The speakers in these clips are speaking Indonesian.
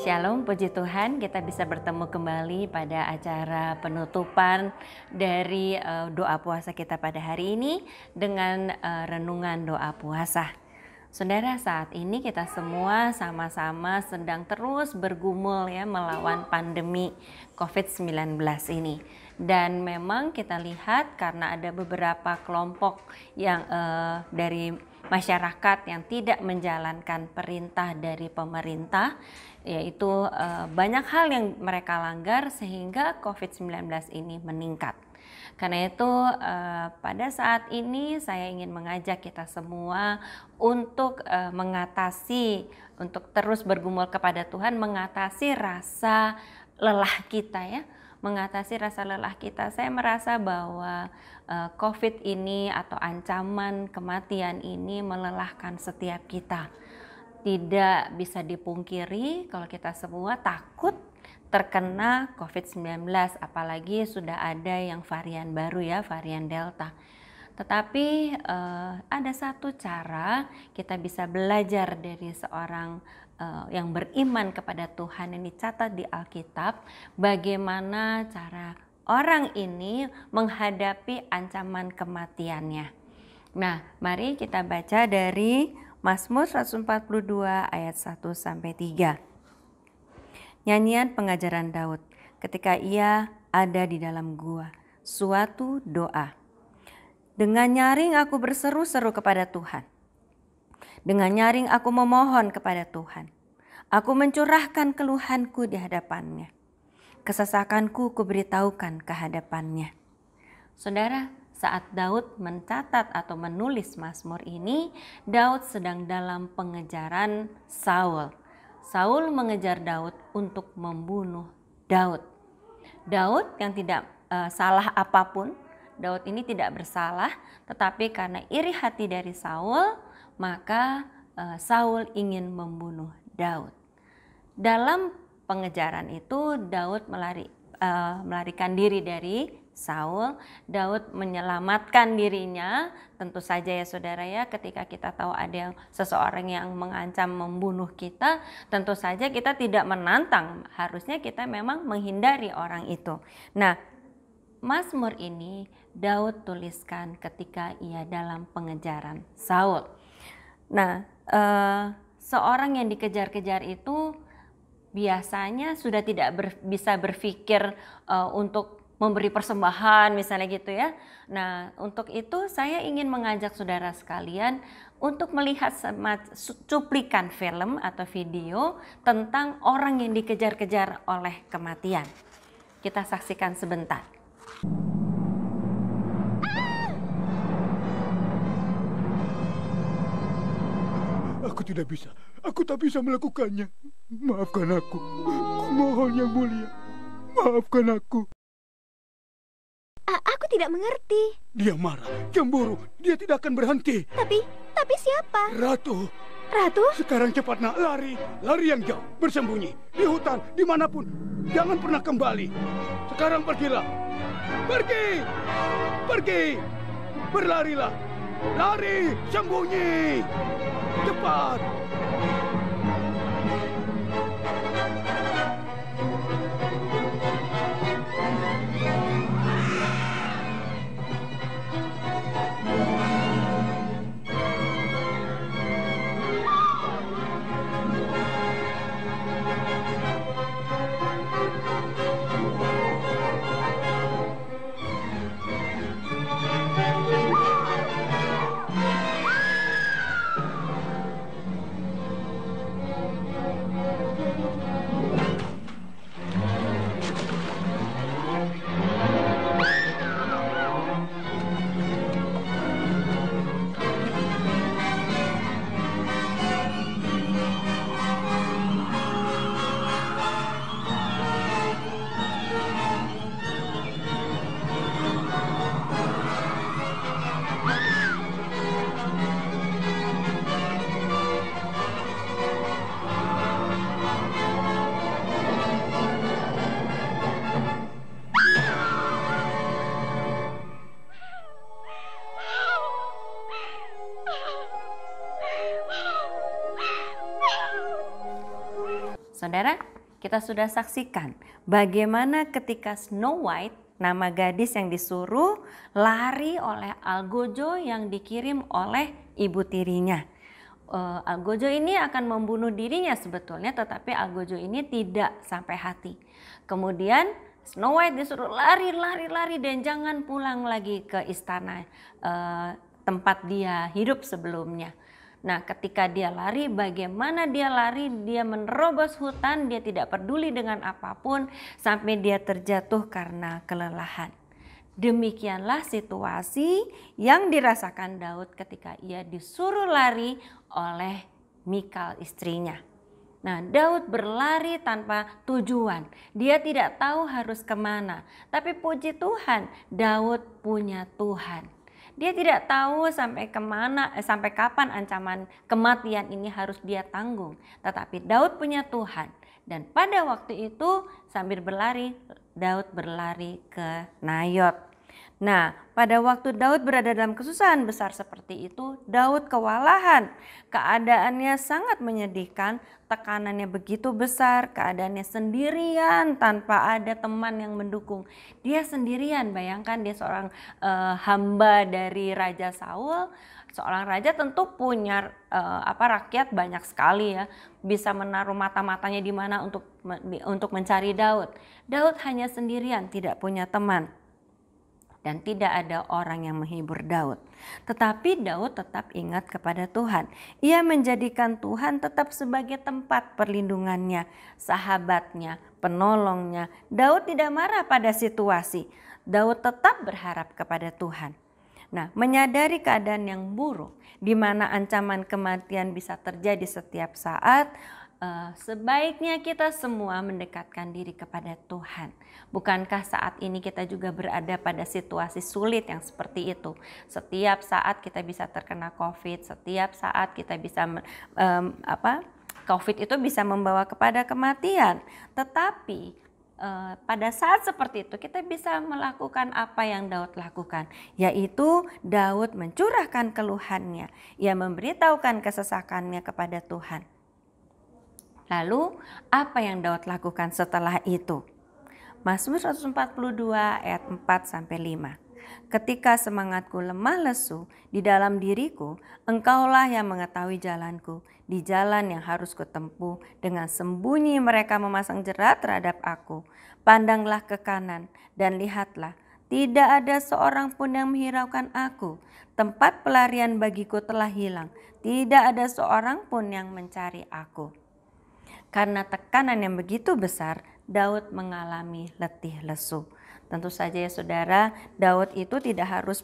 Shalom, puji Tuhan kita bisa bertemu kembali pada acara penutupan dari uh, doa puasa kita pada hari ini dengan uh, renungan doa puasa. Saudara, saat ini kita semua sama-sama sedang terus bergumul ya melawan pandemi COVID-19 ini. Dan memang kita lihat karena ada beberapa kelompok yang eh, dari masyarakat yang tidak menjalankan perintah dari pemerintah yaitu eh, banyak hal yang mereka langgar sehingga COVID-19 ini meningkat. Karena itu eh, pada saat ini saya ingin mengajak kita semua untuk eh, mengatasi, untuk terus bergumul kepada Tuhan, mengatasi rasa lelah kita ya, mengatasi rasa lelah kita. Saya merasa bahwa eh, COVID ini atau ancaman kematian ini melelahkan setiap kita. Tidak bisa dipungkiri kalau kita semua takut terkena COVID-19, apalagi sudah ada yang varian baru ya, varian Delta. Tetapi eh, ada satu cara kita bisa belajar dari seorang uh, yang beriman kepada Tuhan yang dicatat di Alkitab, bagaimana cara orang ini menghadapi ancaman kematiannya. Nah, mari kita baca dari Mazmur 142 ayat 1 sampai 3. Nyanyian pengajaran Daud ketika ia ada di dalam gua, suatu doa. Dengan nyaring aku berseru-seru kepada Tuhan. Dengan nyaring aku memohon kepada Tuhan. Aku mencurahkan keluhanku di hadapannya. Kesesakanku kuberitahukan ke hadapannya. Saudara, saat Daud mencatat atau menulis Mazmur ini, Daud sedang dalam pengejaran Saul. Saul mengejar Daud untuk membunuh Daud. Daud yang tidak e, salah apapun, Daud ini tidak bersalah, tetapi karena iri hati dari Saul, maka eh, Saul ingin membunuh Daud. Dalam pengejaran itu Daud melari, eh, melarikan diri dari Saul, Daud menyelamatkan dirinya. Tentu saja ya saudara ya, ketika kita tahu ada yang seseorang yang mengancam membunuh kita, tentu saja kita tidak menantang. Harusnya kita memang menghindari orang itu. Nah, Mazmur ini Daud tuliskan ketika ia dalam pengejaran Saul. Nah, uh, seorang yang dikejar-kejar itu biasanya sudah tidak ber, bisa berpikir uh, untuk memberi persembahan misalnya gitu ya. Nah, untuk itu saya ingin mengajak saudara sekalian untuk melihat cuplikan film atau video tentang orang yang dikejar-kejar oleh kematian. Kita saksikan sebentar. Aku tidak bisa. Aku tak bisa melakukannya. Maafkan aku. mohon yang mulia. Maafkan aku. A aku tidak mengerti. Dia marah, cemburu. Dia tidak akan berhenti. Tapi, tapi siapa? Ratu. Ratu? Sekarang cepat nak lari. Lari yang jauh, bersembunyi. Di hutan, dimanapun. Jangan pernah kembali. Sekarang pergilah. Pergi! Pergi! Berlarilah. Lari, sembunyi! God. saudara, kita sudah saksikan bagaimana ketika Snow White, nama gadis yang disuruh lari oleh Algojo yang dikirim oleh ibu tirinya. Uh, eh, Algojo ini akan membunuh dirinya sebetulnya, tetapi Algojo ini tidak sampai hati. Kemudian Snow White disuruh lari, lari, lari dan jangan pulang lagi ke istana uh, tempat dia hidup sebelumnya. Nah, ketika dia lari, bagaimana dia lari? Dia menerobos hutan, dia tidak peduli dengan apapun sampai dia terjatuh karena kelelahan. Demikianlah situasi yang dirasakan Daud ketika ia disuruh lari oleh Mikal istrinya. Nah, Daud berlari tanpa tujuan. Dia tidak tahu harus kemana, tapi puji Tuhan, Daud punya Tuhan. Dia tidak tahu sampai kemana, eh, sampai kapan ancaman kematian ini harus dia tanggung. Tetapi Daud punya Tuhan. Dan pada waktu itu sambil berlari, Daud berlari ke Nayot. Nah, pada waktu Daud berada dalam kesusahan besar seperti itu, Daud kewalahan. Keadaannya sangat menyedihkan, tekanannya begitu besar, keadaannya sendirian tanpa ada teman yang mendukung. Dia sendirian, bayangkan dia seorang e, hamba dari Raja Saul. Seorang raja tentu punya e, apa rakyat banyak sekali ya, bisa menaruh mata-matanya di mana untuk untuk mencari Daud. Daud hanya sendirian, tidak punya teman dan tidak ada orang yang menghibur Daud. Tetapi Daud tetap ingat kepada Tuhan. Ia menjadikan Tuhan tetap sebagai tempat perlindungannya, sahabatnya, penolongnya. Daud tidak marah pada situasi. Daud tetap berharap kepada Tuhan. Nah, menyadari keadaan yang buruk, di mana ancaman kematian bisa terjadi setiap saat, uh, sebaiknya kita semua mendekatkan diri kepada Tuhan. Bukankah saat ini kita juga berada pada situasi sulit yang seperti itu? Setiap saat kita bisa terkena COVID, setiap saat kita bisa um, apa? COVID itu bisa membawa kepada kematian. Tetapi eh, pada saat seperti itu kita bisa melakukan apa yang Daud lakukan yaitu Daud mencurahkan keluhannya ia memberitahukan kesesakannya kepada Tuhan Lalu apa yang Daud lakukan setelah itu? Mazmur 142 ayat 4 sampai 5. Ketika semangatku lemah lesu di dalam diriku, engkaulah yang mengetahui jalanku di jalan yang harus kutempuh dengan sembunyi mereka memasang jerat terhadap aku. Pandanglah ke kanan dan lihatlah, tidak ada seorang pun yang menghiraukan aku. Tempat pelarian bagiku telah hilang, tidak ada seorang pun yang mencari aku. Karena tekanan yang begitu besar, Daud mengalami letih lesu. Tentu saja ya saudara, Daud itu tidak harus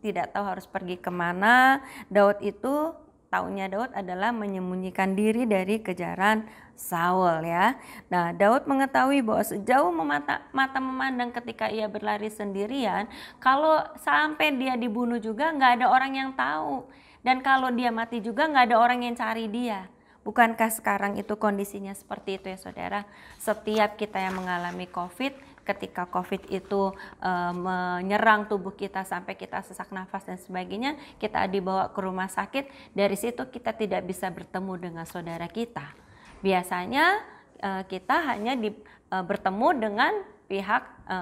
tidak tahu harus pergi kemana. Daud itu tahunya Daud adalah menyembunyikan diri dari kejaran Saul ya. Nah Daud mengetahui bahwa sejauh mata, mata memandang ketika ia berlari sendirian, kalau sampai dia dibunuh juga nggak ada orang yang tahu. Dan kalau dia mati juga nggak ada orang yang cari dia. Bukankah sekarang itu kondisinya seperti itu ya saudara? Setiap kita yang mengalami COVID, ketika COVID itu e, menyerang tubuh kita sampai kita sesak nafas dan sebagainya, kita dibawa ke rumah sakit. Dari situ kita tidak bisa bertemu dengan saudara kita. Biasanya e, kita hanya di, e, bertemu dengan pihak e,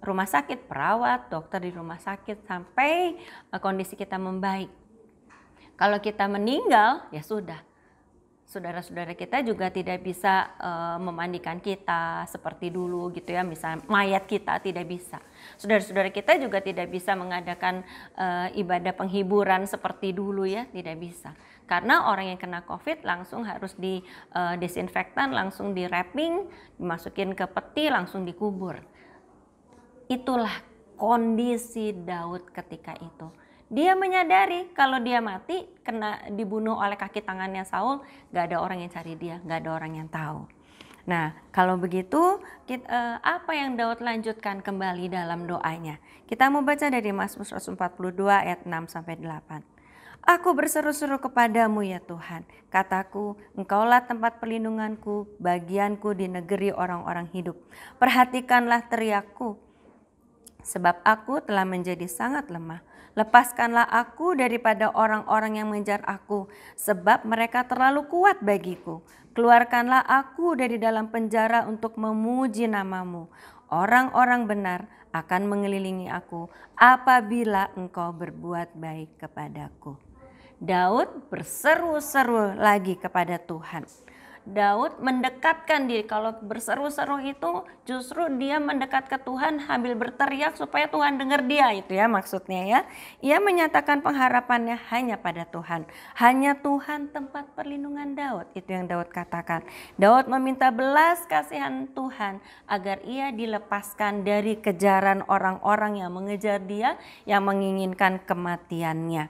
rumah sakit, perawat, dokter di rumah sakit sampai e, kondisi kita membaik. Kalau kita meninggal, ya sudah, saudara-saudara kita juga tidak bisa uh, memandikan kita seperti dulu gitu ya misalnya mayat kita tidak bisa saudara-saudara kita juga tidak bisa mengadakan uh, ibadah penghiburan seperti dulu ya tidak bisa karena orang yang kena covid langsung harus di uh, disinfektan langsung di wrapping dimasukin ke peti langsung dikubur itulah kondisi Daud ketika itu dia menyadari kalau dia mati kena dibunuh oleh kaki tangannya Saul, gak ada orang yang cari dia, gak ada orang yang tahu. Nah, kalau begitu, kita, eh, apa yang Daud lanjutkan kembali dalam doanya? Kita mau baca dari Mazmur 142 ayat 6 sampai 8. Aku berseru-seru kepadamu ya Tuhan, kataku, engkaulah tempat perlindunganku, bagianku di negeri orang-orang hidup. Perhatikanlah teriakku, sebab aku telah menjadi sangat lemah. Lepaskanlah aku daripada orang-orang yang mengejar aku, sebab mereka terlalu kuat bagiku. Keluarkanlah aku dari dalam penjara untuk memuji namamu. Orang-orang benar akan mengelilingi aku apabila engkau berbuat baik kepadaku. Daud berseru-seru lagi kepada Tuhan. Daud mendekatkan diri. Kalau berseru-seru itu justru dia mendekat ke Tuhan sambil berteriak supaya Tuhan dengar dia itu ya maksudnya ya. Ia menyatakan pengharapannya hanya pada Tuhan. Hanya Tuhan tempat perlindungan Daud. Itu yang Daud katakan. Daud meminta belas kasihan Tuhan agar ia dilepaskan dari kejaran orang-orang yang mengejar dia yang menginginkan kematiannya.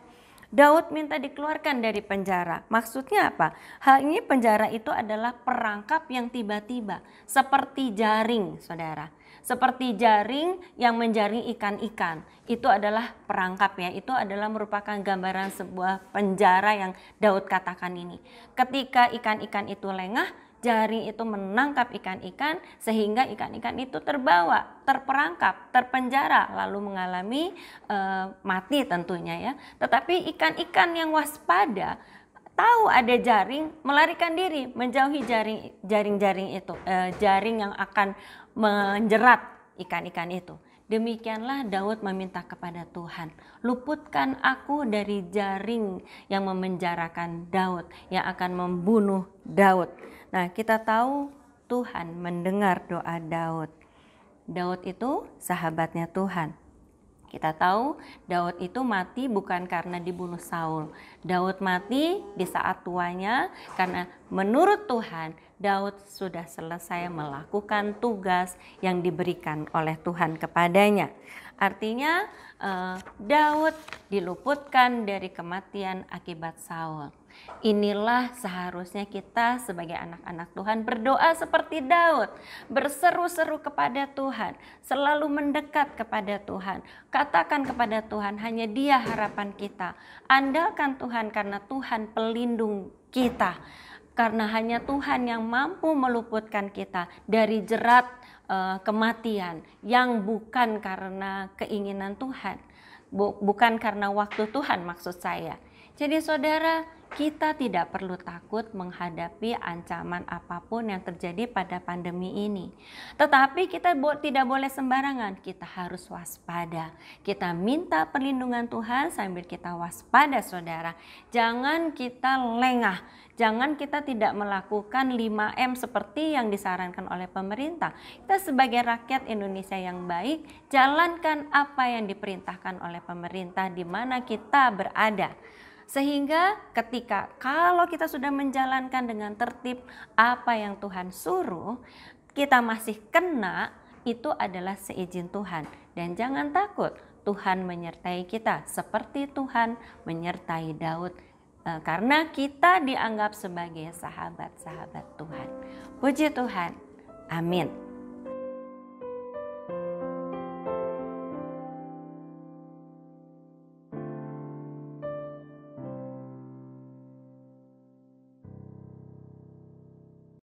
Daud minta dikeluarkan dari penjara. Maksudnya apa? Hal ini penjara itu adalah perangkap yang tiba-tiba, seperti jaring, saudara. Seperti jaring yang menjaring ikan-ikan. Itu adalah perangkap ya, itu adalah merupakan gambaran sebuah penjara yang Daud katakan ini. Ketika ikan-ikan itu lengah, jaring itu menangkap ikan-ikan sehingga ikan-ikan itu terbawa, terperangkap, terpenjara lalu mengalami e, mati tentunya ya. Tetapi ikan-ikan yang waspada tahu ada jaring melarikan diri menjauhi jaring jaring itu e, jaring yang akan menjerat ikan-ikan itu. Demikianlah Daud meminta kepada Tuhan, luputkan aku dari jaring yang memenjarakan Daud, yang akan membunuh Daud. Nah, kita tahu Tuhan mendengar doa Daud. Daud itu sahabatnya Tuhan, kita tahu Daud itu mati bukan karena dibunuh Saul. Daud mati di saat tuanya karena menurut Tuhan Daud sudah selesai melakukan tugas yang diberikan oleh Tuhan kepadanya. Artinya eh, Daud diluputkan dari kematian akibat Saul. Inilah seharusnya kita sebagai anak-anak Tuhan berdoa seperti Daud, berseru-seru kepada Tuhan, selalu mendekat kepada Tuhan. Katakan kepada Tuhan, hanya Dia harapan kita. Andalkan Tuhan karena Tuhan pelindung kita. Karena hanya Tuhan yang mampu meluputkan kita dari jerat eh, kematian yang bukan karena keinginan Tuhan, bukan karena waktu Tuhan maksud saya. Jadi saudara, kita tidak perlu takut menghadapi ancaman apapun yang terjadi pada pandemi ini. Tetapi kita tidak boleh sembarangan, kita harus waspada. Kita minta perlindungan Tuhan sambil kita waspada saudara. Jangan kita lengah, jangan kita tidak melakukan 5M seperti yang disarankan oleh pemerintah. Kita sebagai rakyat Indonesia yang baik, jalankan apa yang diperintahkan oleh pemerintah di mana kita berada. Sehingga ketika kalau kita sudah menjalankan dengan tertib apa yang Tuhan suruh, kita masih kena itu adalah seizin Tuhan. Dan jangan takut, Tuhan menyertai kita seperti Tuhan menyertai Daud e, karena kita dianggap sebagai sahabat-sahabat Tuhan. Puji Tuhan. Amin.